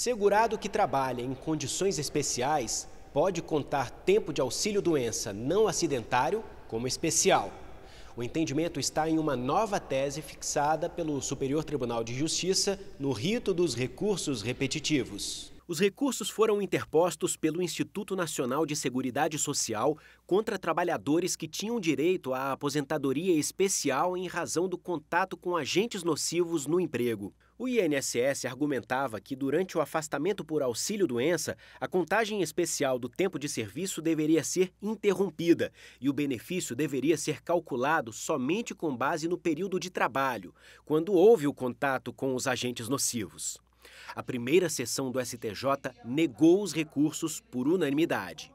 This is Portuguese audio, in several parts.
Segurado que trabalha em condições especiais pode contar tempo de auxílio doença não acidentário como especial. O entendimento está em uma nova tese fixada pelo Superior Tribunal de Justiça no rito dos recursos repetitivos. Os recursos foram interpostos pelo Instituto Nacional de Seguridade Social contra trabalhadores que tinham direito à aposentadoria especial em razão do contato com agentes nocivos no emprego. O INSS argumentava que, durante o afastamento por auxílio-doença, a contagem especial do tempo de serviço deveria ser interrompida e o benefício deveria ser calculado somente com base no período de trabalho, quando houve o contato com os agentes nocivos. A primeira sessão do STJ negou os recursos por unanimidade.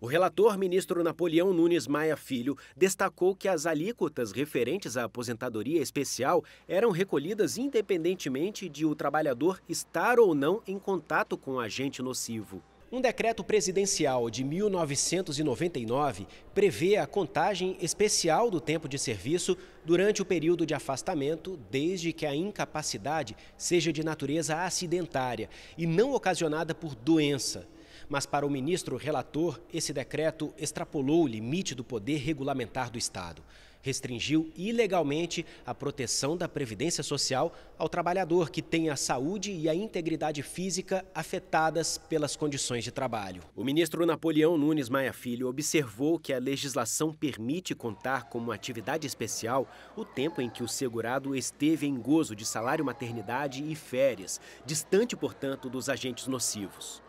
O relator ministro Napoleão Nunes Maia Filho destacou que as alíquotas referentes à aposentadoria especial eram recolhidas independentemente de o trabalhador estar ou não em contato com o agente nocivo. Um decreto presidencial de 1999 prevê a contagem especial do tempo de serviço durante o período de afastamento, desde que a incapacidade seja de natureza acidentária e não ocasionada por doença mas para o ministro relator, esse decreto extrapolou o limite do poder regulamentar do Estado. Restringiu ilegalmente a proteção da Previdência Social ao trabalhador que tem a saúde e a integridade física afetadas pelas condições de trabalho. O ministro Napoleão Nunes Maia Filho observou que a legislação permite contar como atividade especial o tempo em que o segurado esteve em gozo de salário maternidade e férias, distante, portanto, dos agentes nocivos.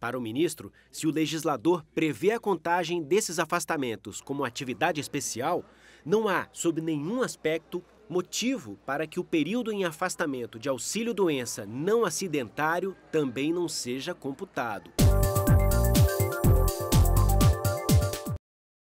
Para o ministro, se o legislador prevê a contagem desses afastamentos como atividade especial, não há, sob nenhum aspecto, motivo para que o período em afastamento de auxílio-doença não acidentário também não seja computado.